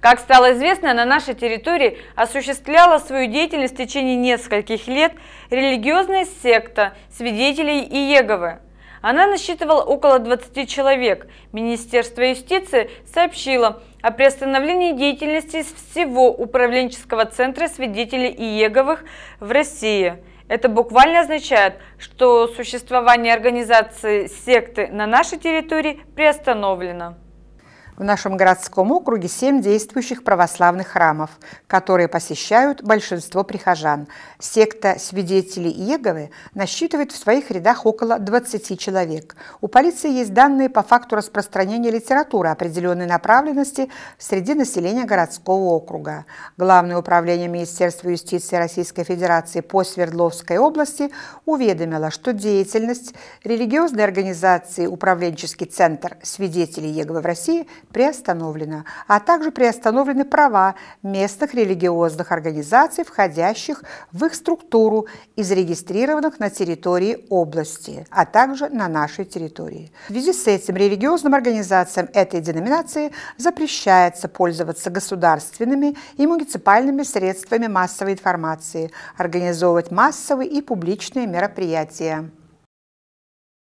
Как стало известно, на нашей территории осуществляла свою деятельность в течение нескольких лет религиозная секта свидетелей Иеговы. Она насчитывала около 20 человек. Министерство юстиции сообщило о приостановлении деятельности всего управленческого центра свидетелей Иеговых в России. Это буквально означает, что существование организации секты на нашей территории приостановлено. В нашем городском округе семь действующих православных храмов, которые посещают большинство прихожан. Секта свидетелей Иеговы насчитывает в своих рядах около 20 человек. У полиции есть данные по факту распространения литературы определенной направленности среди населения городского округа. Главное управление Министерства юстиции Российской Федерации по Свердловской области уведомило, что деятельность религиозной организации «Управленческий центр свидетелей Иеговы в России» приостановлена, а также приостановлены права местных религиозных организаций, входящих в их структуру и зарегистрированных на территории области, а также на нашей территории. В связи с этим религиозным организациям этой деноминации запрещается пользоваться государственными и муниципальными средствами массовой информации, организовывать массовые и публичные мероприятия.